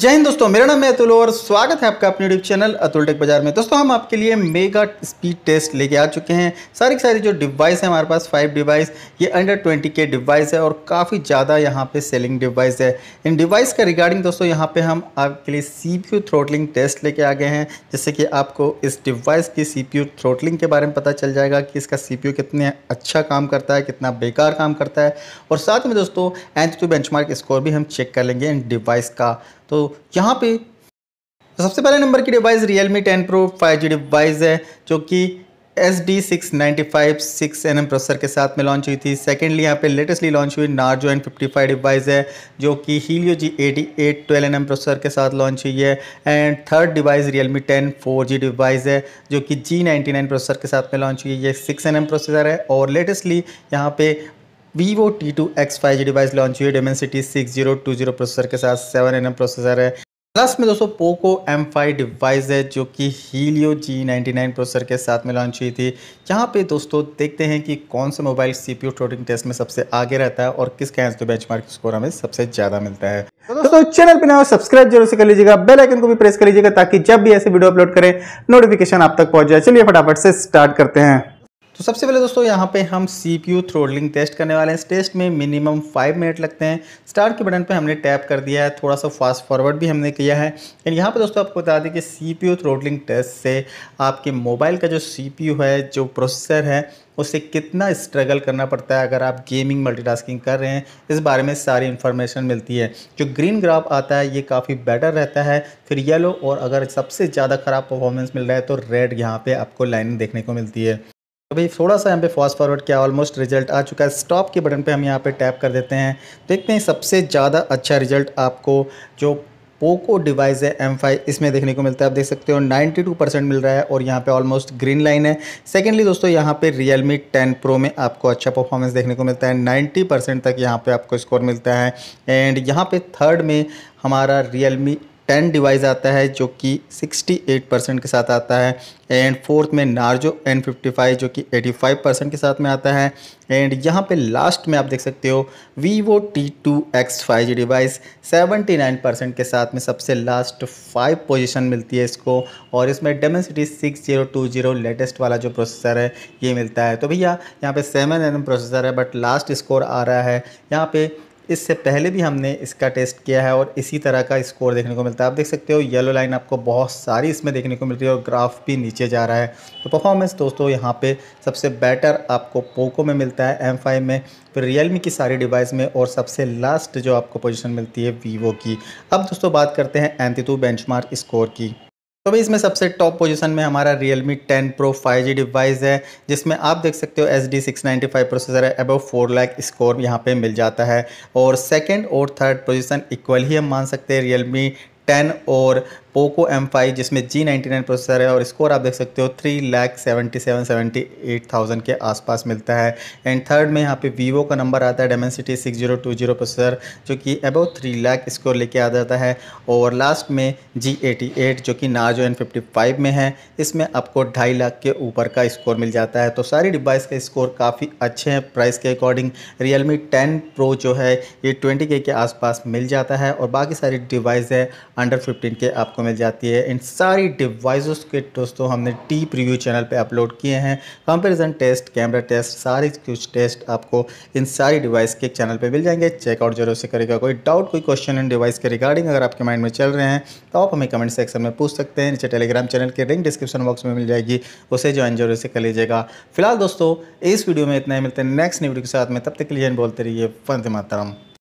जय हिंद दोस्तों मेरा नाम है अतुल और स्वागत है आपका अपने यूट्यूब चैनल अतुल टेक बाजार में दोस्तों हम आपके लिए मेगा स्पीड टेस्ट लेके आ चुके हैं सारी सारी जो डिवाइस है हमारे पास फाइव डिवाइस ये अंडर ट्वेंटी के डिवाइस है और काफ़ी ज़्यादा यहाँ पे सेलिंग डिवाइस है इन डिवाइस का रिगार्डिंग दोस्तों यहाँ पे हम आपके लिए सी पी थ्रोटलिंग टेस्ट लेके आ गए हैं जिससे कि आपको इस डिवाइस की सी पी थ्रोटलिंग के बारे में पता चल जाएगा कि इसका सी पी कितने अच्छा काम करता है कितना बेकार काम करता है और साथ में दोस्तों एंथ टू बेंच स्कोर भी हम चेक कर लेंगे इन डिवाइस का तो यहाँ पे सबसे पहले नंबर की device Realme 10 Pro 5G device है जो कि S D six ninety five six N M processor के साथ में लॉन्च हुई थी सेकेंडली यहाँ पे लेटेस्टली लॉन्च हुई Narzo N fifty five device है जो कि Helio G eighty eight twelve N M processor के साथ लॉन्च हुई है and third device Realme ten four G device है जो कि जी नाइन्टी नाइन प्रोसेसर के साथ में लॉन्च हुई है ये सिक्स एन एम प्रोसेसर है और लेटेस्टली यहाँ पे Vivo T two X five G device launch हुई सिटी six zero two zero processor के साथ सेवन एन एम प्रोसेसर है प्लस में दोस्तों पोको एम फाइव डिवाइस है जो कि Helio G ninety nine processor के साथ में लॉन्च हुई थी यहाँ पे दोस्तों देखते हैं कि कौन सा mobile C P throttling test में सबसे आगे रहता है और किसका एंस तो बेंच मार्क स्कोर हमें सबसे ज़्यादा मिलता है तो दोस्तों चैनल पर ना सब्सक्राइब जरूर से कर लीजिएगा बेल आइकन को भी प्रेस कर लीजिएगा ताकि जब भी ऐसे वीडियो अपलोड करें नोटिफिकेशन आप तक पहुंच जाए चलिए फटाफट से स्टार्ट करते हैं तो सबसे पहले दोस्तों यहाँ पे हम C P U throttling test करने वाले हैं इस टेस्ट में मिनिमम फाइव मिनट लगते हैं स्टार्ट के बटन पे हमने टैप कर दिया है थोड़ा सा फास्ट फॉरवर्ड भी हमने किया है एंड यहाँ पे दोस्तों आपको बता दें कि C P U throttling test से आपके मोबाइल का जो सी पी यू है जो प्रोसेसर है उससे कितना स्ट्रगल करना पड़ता है अगर आप गेमिंग मल्टीटास्किंग कर रहे हैं इस बारे में सारी इन्फॉर्मेशन मिलती है जो ग्रीन ग्राफ आता है ये काफ़ी बेटर रहता है फिर येलो और अगर सबसे ज़्यादा ख़राब परफॉर्मेंस मिल रहा है तो रेड यहाँ पे आपको लाइन देखने को मिलती है तो भाई थोड़ा सा यहाँ पे फास्ट फॉरवर्ड किया ऑलमोस्ट रिजल्ट आ चुका है स्टॉप के बटन पे हम यहाँ पे टैप कर देते हैं देखते हैं सबसे ज़्यादा अच्छा रिजल्ट आपको जो पोको डिवाइस है एम फाइव इसमें देखने को मिलता है आप देख सकते हो 92 परसेंट मिल रहा है और यहाँ पे ऑलमोस्ट ग्रीन लाइन है सेकेंडली दोस्तों यहाँ पे रियल मी टेन प्रो में आपको अच्छा परफॉर्मेंस देखने को मिलता है 90 परसेंट तक यहाँ पे आपको स्कोर मिलता है एंड यहाँ पे थर्ड में हमारा रियल मी टेन डिवाइस आता है जो कि 68 परसेंट के साथ आता है एंड फोर्थ में नार्जो एन फिफ्टी फाइव जो कि 85 परसेंट के साथ में आता है एंड यहाँ पे लास्ट में आप देख सकते हो Vivo T two X five G device 79 percent के साथ में सबसे लास्ट फाइव पोजीशन मिलती है इसको और इसमें Dimensity six zero two zero latest वाला जो प्रोसेसर है ये मिलता है तो भैया यहाँ पर सेवन एन प्रोसेसर है बट लास्ट स्कोर आ रहा है यहाँ पर इससे पहले भी हमने इसका टेस्ट किया है और इसी तरह का स्कोर देखने को मिलता है आप देख सकते हो येलो लाइन आपको बहुत सारी इसमें देखने को मिलती है और ग्राफ भी नीचे जा रहा है तो परफॉर्मेंस दोस्तों यहाँ पे सबसे बेटर आपको पोको में मिलता है एम फाइव में फिर रियलमी की सारी डिवाइस में और सबसे लास्ट जो आपको पोजिशन मिलती है वीवो की अब दोस्तों बात करते हैं एंतीतू बेंचमार्क स्कोर की तो भाई इसमें सबसे टॉप पोजीशन में हमारा Realme 10 Pro 5G डिवाइस है जिसमें आप देख सकते हो एस डी प्रोसेसर है अबव 4 लाख स्कोर यहाँ पे मिल जाता है और सेकंड और थर्ड पोजीशन इक्वल ही हम मान सकते हैं Realme टेन और पोको एम फाइव जिसमें जी नाइन्टी नाइन प्रोसेसर है और स्कोर आप देख सकते हो three lakh seventy seven seventy eight thousand के आसपास मिलता है एंड थर्ड में यहाँ पे वीवो का नंबर आता है Dimensity six zero two zero processor जो कि अबाउ थ्री लाख स्कोर लेके आ जाता है और लास्ट में जी एटी एट जो कि नार्जो एन फिफ्टी फाइव में है इसमें आपको ढाई लाख के ऊपर का स्कोर मिल जाता है तो सारी डिवाइस का स्कोर काफ़ी अच्छे हैं प्राइस के according Realme ten pro जो है ये ट्वेंटी के आसपास मिल जाता है और बाकी सारी डिवाइस है अंडर फिफ्टीन के आपको मिल जाती है इन सारी डिवाइज के दोस्तों हमने टी प्रीव्यू चैनल पे अपलोड किए हैं कंपैरिजन टेस्ट कैमरा टेस्ट सारे कुछ टेस्ट आपको इन सारी डिवाइस के चैनल पे मिल जाएंगे चेकआउट जरूर से करेगा कोई डाउट कोई क्वेश्चन इन डिवाइस के रिगार्डिंग अगर आपके माइंड में चल रहे हैं तो आप हमें कमेंट सेक्शन में पूछ सकते हैं नीचे टेलीग्राम चैनल के लिंक डिस्क्रिप्शन बॉक्स में मिल जाएगी उसे ज्वाइन जरूर से कर लीजिएगा फिलहाल दोस्तों इस वीडियो में इतना ही मिलते हैं नेक्स्ट वीडियो के साथ में तब तक के लिए बोलते रहिए फंत मातरम